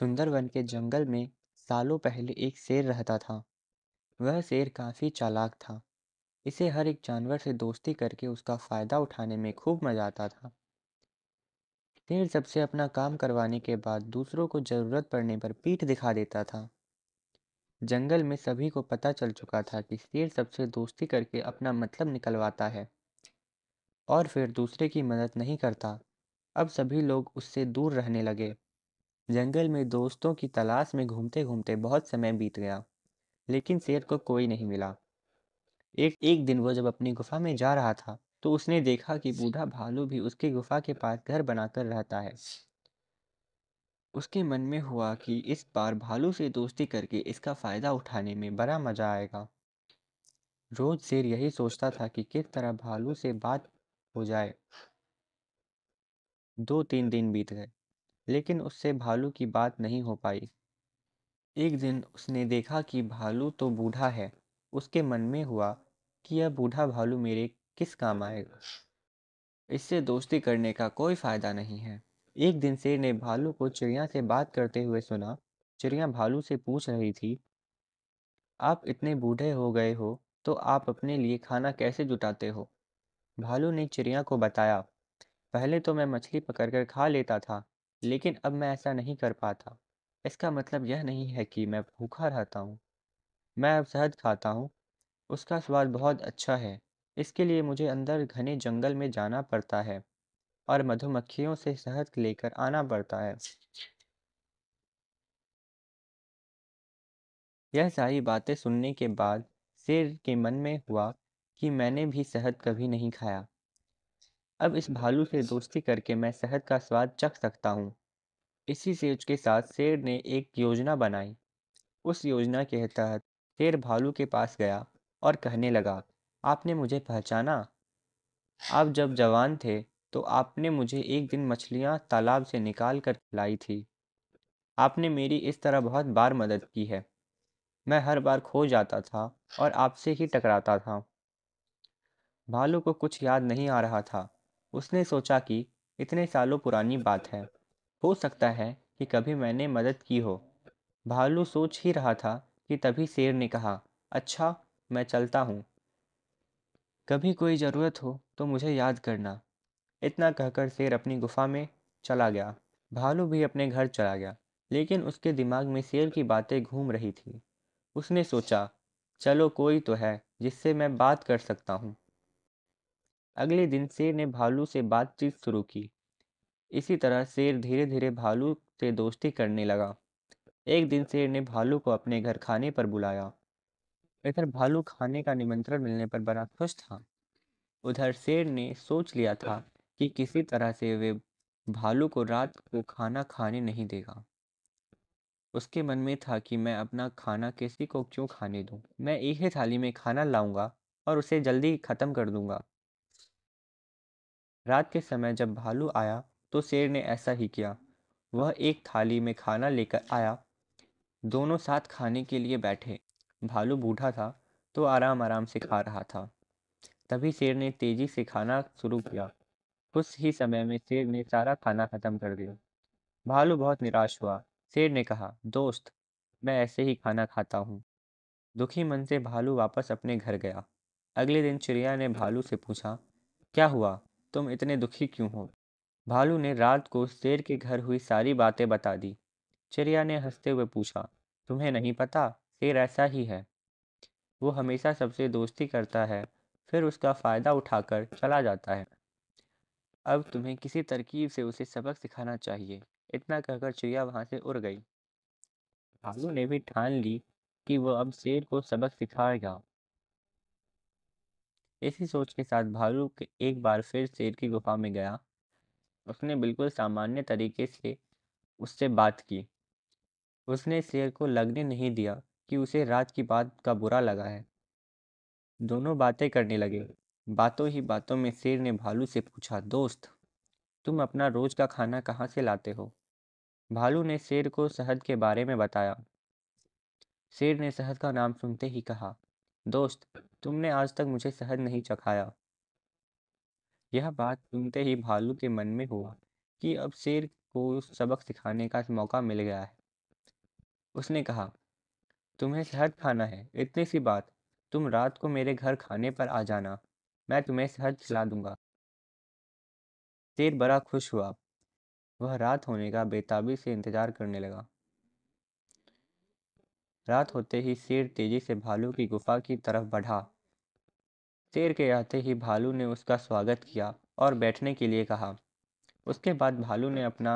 सुंदरवन के जंगल में सालों पहले एक शेर रहता था वह शेर काफ़ी चालाक था इसे हर एक जानवर से दोस्ती करके उसका फ़ायदा उठाने में खूब मज़ा आता था शेर सबसे अपना काम करवाने के बाद दूसरों को ज़रूरत पड़ने पर पीठ दिखा देता था जंगल में सभी को पता चल चुका था कि शेर सबसे दोस्ती करके अपना मतलब निकलवाता है और फिर दूसरे की मदद नहीं करता अब सभी लोग उससे दूर रहने लगे जंगल में दोस्तों की तलाश में घूमते घूमते बहुत समय बीत गया लेकिन शेर को कोई नहीं मिला एक एक दिन वो जब अपनी गुफा में जा रहा था तो उसने देखा कि बूढ़ा भालू भी उसकी गुफा के पास घर बनाकर रहता है उसके मन में हुआ कि इस बार भालू से दोस्ती करके इसका फ़ायदा उठाने में बड़ा मज़ा आएगा रोज शेर यही सोचता था कि किस तरह भालू से बात हो जाए दो तीन दिन बीत गए लेकिन उससे भालू की बात नहीं हो पाई एक दिन उसने देखा कि भालू तो बूढ़ा है उसके मन में हुआ कि यह बूढ़ा भालू मेरे किस काम आएगा इससे दोस्ती करने का कोई फ़ायदा नहीं है एक दिन शेर ने भालू को चिड़िया से बात करते हुए सुना चिड़िया भालू से पूछ रही थी आप इतने बूढ़े हो गए हो तो आप अपने लिए खाना कैसे जुटाते हो भालू ने चिड़िया को बताया पहले तो मैं मछली पकड़कर खा लेता था लेकिन अब मैं ऐसा नहीं कर पाता इसका मतलब यह नहीं है कि मैं भूखा रहता हूँ मैं अब शहद खाता हूँ उसका स्वाद बहुत अच्छा है इसके लिए मुझे अंदर घने जंगल में जाना पड़ता है और मधुमक्खियों से शहद लेकर आना पड़ता है यह सारी बातें सुनने के बाद शेर के मन में हुआ कि मैंने भी शहद कभी नहीं खाया अब इस भालू से दोस्ती करके मैं शहद का स्वाद चख सकता हूँ इसी सोच के साथ शेर ने एक योजना बनाई उस योजना के तहत शेर भालू के पास गया और कहने लगा आपने मुझे पहचाना आप जब जवान थे तो आपने मुझे एक दिन मछलियाँ तालाब से निकाल कर खिलाई थी आपने मेरी इस तरह बहुत बार मदद की है मैं हर बार खो जाता था और आपसे ही टकराता था भालू को कुछ याद नहीं आ रहा था उसने सोचा कि इतने सालों पुरानी बात है हो सकता है कि कभी मैंने मदद की हो भालू सोच ही रहा था कि तभी शेर ने कहा अच्छा मैं चलता हूँ कभी कोई ज़रूरत हो तो मुझे याद करना इतना कहकर शेर अपनी गुफा में चला गया भालू भी अपने घर चला गया लेकिन उसके दिमाग में शेर की बातें घूम रही थी उसने सोचा चलो कोई तो है जिससे मैं बात कर सकता हूँ अगले दिन शेर ने भालू से बातचीत शुरू की इसी तरह शेर धीरे धीरे भालू से दोस्ती करने लगा एक दिन शेर ने भालू को अपने घर खाने पर बुलाया इधर भालू खाने का निमंत्रण मिलने पर बड़ा खुश था उधर शेर ने सोच लिया था कि किसी तरह से वे भालू को रात को खाना खाने नहीं देगा उसके मन में था कि मैं अपना खाना किसी को क्यों खाने दूं मैं एक ही थाली में खाना लाऊंगा और उसे जल्दी ख़त्म कर दूंगा रात के समय जब भालू आया तो शेर ने ऐसा ही किया वह एक थाली में खाना लेकर आया दोनों साथ खाने के लिए बैठे भालू बूढ़ा था तो आराम आराम से खा रहा था तभी शेर ने तेजी से खाना शुरू किया उस ही समय में शेर ने सारा खाना खत्म कर दिया भालू बहुत निराश हुआ शेर ने कहा दोस्त मैं ऐसे ही खाना खाता हूँ दुखी मन से भालू वापस अपने घर गया अगले दिन चिड़िया ने भालू से पूछा क्या हुआ तुम इतने दुखी क्यों हो भालू ने रात को शेर के घर हुई सारी बातें बता दी चिड़िया ने हंसते हुए पूछा तुम्हें नहीं पता शेर ऐसा ही है वो हमेशा सबसे दोस्ती करता है फिर उसका फ़ायदा उठाकर चला जाता है अब तुम्हें किसी तरकीब से उसे सबक सिखाना चाहिए इतना कहकर चिड़िया वहाँ से उड़ गई भालू ने भी ठान ली कि वह अब शेर को सबक सिखाएगा इसी सोच के साथ भालू के एक बार फिर शेर की गुफा में गया उसने बिल्कुल सामान्य तरीके से उससे बात की उसने शेर को लगने नहीं दिया कि उसे रात की बात का बुरा लगा है दोनों बातें करने लगे बातों ही बातों में शेर ने भालू से पूछा दोस्त तुम अपना रोज का खाना कहाँ से लाते हो भालू ने शेर को शहद के बारे में बताया शेर ने शहद का नाम सुनते ही कहा दोस्त तुमने आज तक मुझे शहद नहीं चखाया यह बात सुनते ही भालू के मन में हुआ कि अब शेर को सबक सिखाने का मौका मिल गया है उसने कहा तुम्हें शहद खाना है इतनी सी बात तुम रात को मेरे घर खाने पर आ जाना मैं तुम्हें शहद खिला दूंगा शेर बड़ा खुश हुआ वह रात होने का बेताबी से इंतजार करने लगा रात होते ही शेर तेजी से भालू की गुफा की तरफ बढ़ा शेर के आते ही भालू ने उसका स्वागत किया और बैठने के लिए कहा उसके बाद भालू ने अपना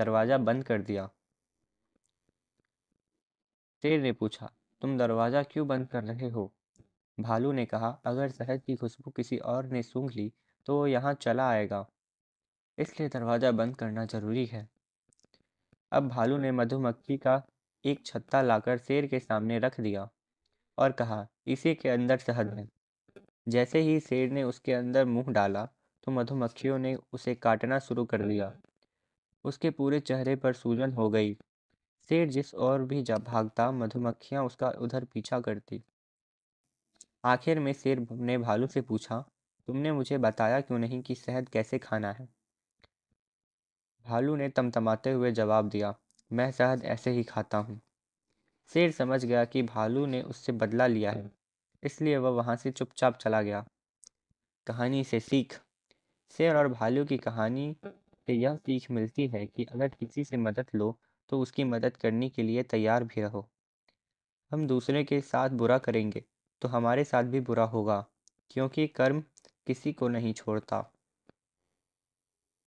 दरवाज़ा बंद कर दिया शेर ने पूछा तुम दरवाज़ा क्यों बंद कर रहे हो भालू ने कहा अगर शहद की खुशबू किसी और ने सूंघ ली तो वो यहाँ चला आएगा इसलिए दरवाज़ा बंद करना ज़रूरी है अब भालू ने मधुमक्खी का एक छत्ता लाकर शेर के सामने रख दिया और कहा इसी के अंदर शहद है जैसे ही शेर ने उसके अंदर मुंह डाला तो मधुमक्खियों ने उसे काटना शुरू कर दिया उसके पूरे चेहरे पर सूजन हो गई शेर जिस और भी जब भागता मधुमक्खियां उसका उधर पीछा करती आखिर में शेर ने भालू से पूछा तुमने मुझे बताया क्यों नहीं कि शहद कैसे खाना है भालू ने तमतमाते हुए जवाब दिया मैं शायद ऐसे ही खाता हूँ शेर समझ गया कि भालू ने उससे बदला लिया है इसलिए वह वहाँ से चुपचाप चला गया कहानी से सीख शेर और भालू की कहानी से यह सीख मिलती है कि अगर किसी से मदद लो तो उसकी मदद करने के लिए तैयार भी रहो हम दूसरे के साथ बुरा करेंगे तो हमारे साथ भी बुरा होगा क्योंकि कर्म किसी को नहीं छोड़ता